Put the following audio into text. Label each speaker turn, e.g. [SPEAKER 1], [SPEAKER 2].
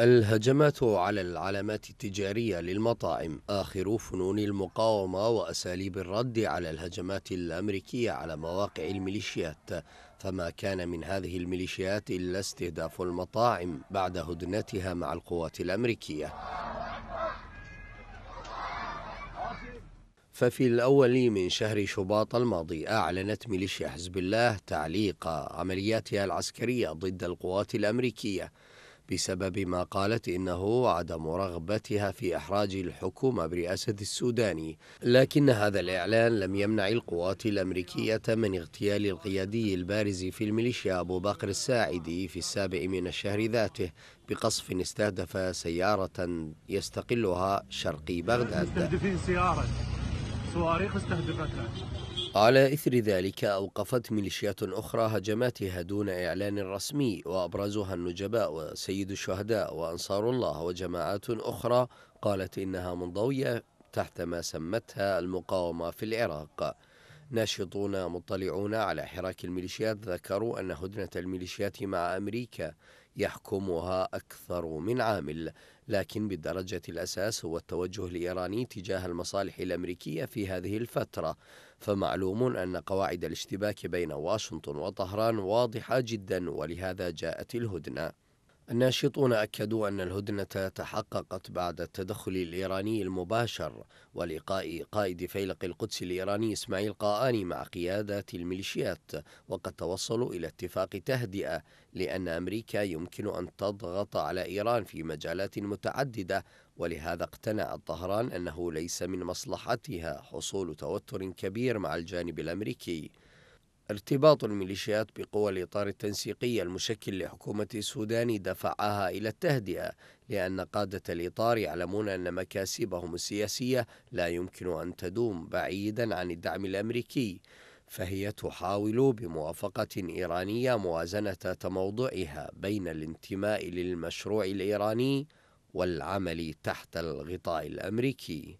[SPEAKER 1] الهجمات على العلامات التجارية للمطاعم آخر فنون المقاومة وأساليب الرد على الهجمات الأمريكية على مواقع الميليشيات فما كان من هذه الميليشيات إلا استهداف المطاعم بعد هدنتها مع القوات الأمريكية ففي الأول من شهر شباط الماضي أعلنت ميليشيا حزب الله تعليق عملياتها العسكرية ضد القوات الأمريكية بسبب ما قالت إنه عدم رغبتها في إحراج الحكومة برئاسة السوداني لكن هذا الإعلان لم يمنع القوات الأمريكية من اغتيال القيادي البارز في الميليشيا أبو بكر الساعدي في السابع من الشهر ذاته بقصف استهدف سيارة يستقلها شرقي بغداد صواريخ استهدفتها على إثر ذلك أوقفت ميليشيات أخرى هجماتها دون إعلان رسمي وأبرزها النجباء وسيد الشهداء وأنصار الله وجماعات أخرى قالت إنها منضوية تحت ما سمتها المقاومة في العراق ناشطون مطلعون على حراك الميليشيات ذكروا أن هدنة الميليشيات مع أمريكا يحكمها أكثر من عامل لكن بالدرجة الأساس هو التوجه الإيراني تجاه المصالح الأمريكية في هذه الفترة فمعلوم أن قواعد الاشتباك بين واشنطن وطهران واضحة جدا ولهذا جاءت الهدنة الناشطون أكدوا أن الهدنة تحققت بعد التدخل الإيراني المباشر ولقاء قائد فيلق القدس الإيراني إسماعيل قاآني مع قيادات الميليشيات وقد توصلوا إلى اتفاق تهدئة لأن أمريكا يمكن أن تضغط على إيران في مجالات متعددة ولهذا اقتنعت طهران أنه ليس من مصلحتها حصول توتر كبير مع الجانب الأمريكي ارتباط الميليشيات بقوى الإطار التنسيقي المشكل لحكومة السودان دفعها إلى التهدئة لأن قادة الإطار يعلمون أن مكاسبهم السياسية لا يمكن أن تدوم بعيدا عن الدعم الأمريكي فهي تحاول بموافقة إيرانية موازنة تموضعها بين الانتماء للمشروع الإيراني والعمل تحت الغطاء الأمريكي